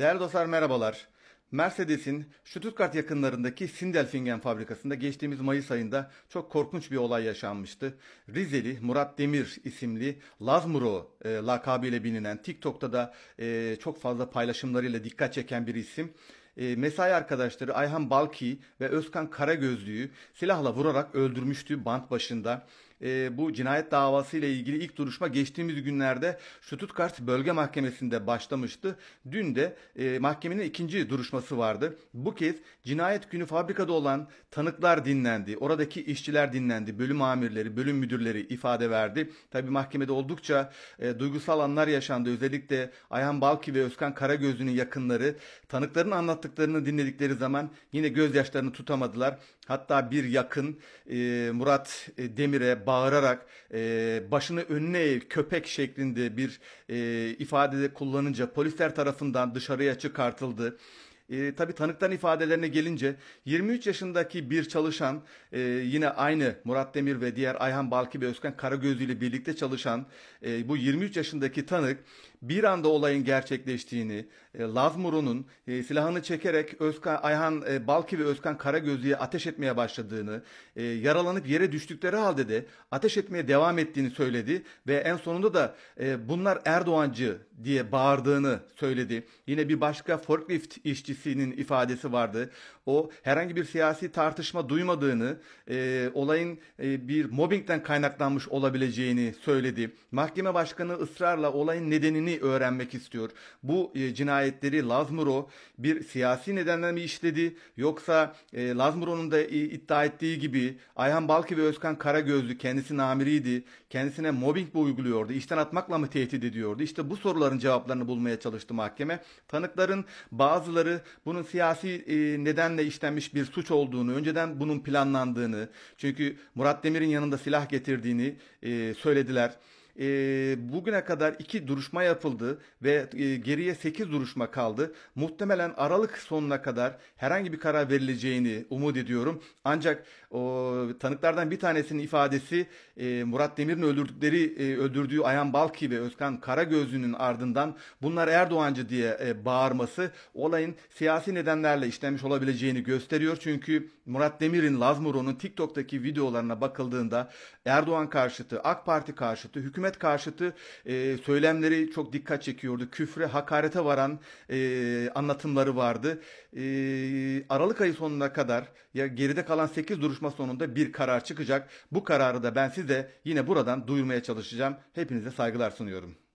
Değerli dostlar merhabalar. Mercedes'in Stuttgart yakınlarındaki Sindelfingen fabrikasında geçtiğimiz Mayıs ayında çok korkunç bir olay yaşanmıştı. Rizeli Murat Demir isimli Lazmuro e, lakabıyla bilinen TikTok'ta da e, çok fazla paylaşımlarıyla dikkat çeken bir isim e, mesai arkadaşları Ayhan Balki ve Özkan Karagözlü'yü silahla vurarak öldürmüştü band başında e, bu cinayet davası ile ilgili ilk duruşma geçtiğimiz günlerde Stuttgart Bölge Mahkemesi'nde başlamıştı. Dün de e, mahkemenin ikinci duruşması vardı. Bu kez cinayet günü fabrikada olan tanıklar dinlendi. Oradaki işçiler dinlendi. Bölüm amirleri, bölüm müdürleri ifade verdi. Tabii mahkemede oldukça e, duygusal anlar yaşandı. Özellikle Ayhan Balki ve Özkan Karagözlü'nün yakınları tanıkların anlattıklarını dinledikleri zaman yine gözyaşlarını tutamadılar. Hatta bir yakın e, Murat e, Demir'e bağırarak e, başını önüne eğ köpek şeklinde bir e, ifadede kullanınca polisler tarafından dışarıya çıkartıldı. E, tabii tanıktan ifadelerine gelince 23 yaşındaki bir çalışan e, yine aynı Murat Demir ve diğer Ayhan Balki ve Özkan Karagözlü ile birlikte çalışan e, bu 23 yaşındaki tanık bir anda olayın gerçekleştiğini, e, Lazmuru'nun e, silahını çekerek Özkan Ayhan e, Balki ve Özkan Karagözlü'ye ateş etmeye başladığını, e, yaralanıp yere düştükleri halde de ateş etmeye devam ettiğini söyledi ve en sonunda da e, bunlar Erdoğancı diye bağırdığını söyledi. Yine bir başka forklift işçisinin ifadesi vardı. O herhangi bir siyasi tartışma duymadığını, e, olayın e, bir mobbingden kaynaklanmış olabileceğini söyledi. Mahkeme başkanı ısrarla olayın nedenini nedenlerini öğrenmek istiyor. Bu e, cinayetleri Lazmuro bir siyasi nedenle mi işledi yoksa e, Lazmuro'nun da e, iddia ettiği gibi Ayhan Balki ve Özkan Karagözlü kendisi namiriydi. Kendisine mobbing mi uyguluyordu? İşten atmakla mı tehdit ediyordu? İşte bu soruların cevaplarını bulmaya çalıştı mahkeme. Tanıkların bazıları bunun siyasi e, nedenle işlenmiş bir suç olduğunu, önceden bunun planlandığını, çünkü Murat Demir'in yanında silah getirdiğini e, söylediler e, bugüne kadar iki duruşma yapıldı ve e, geriye sekiz duruşma kaldı. Muhtemelen Aralık sonuna kadar herhangi bir karar verileceğini umut ediyorum. Ancak o tanıklardan bir tanesinin ifadesi e, Murat Demir'in öldürdükleri e, öldürdüğü Ayan Balki ve Özkan Karagözlü'nün ardından bunlar Erdoğancı diye e, bağırması olayın siyasi nedenlerle işlenmiş olabileceğini gösteriyor. Çünkü Murat Demir'in Lazmuro'nun TikTok'taki videolarına bakıldığında Erdoğan karşıtı, AK Parti karşıtı, hükümet hükümet karşıtı e, söylemleri çok dikkat çekiyordu. Küfre, hakarete varan e, anlatımları vardı. E, Aralık ayı sonuna kadar ya geride kalan 8 duruşma sonunda bir karar çıkacak. Bu kararı da ben size yine buradan duyurmaya çalışacağım. Hepinize saygılar sunuyorum.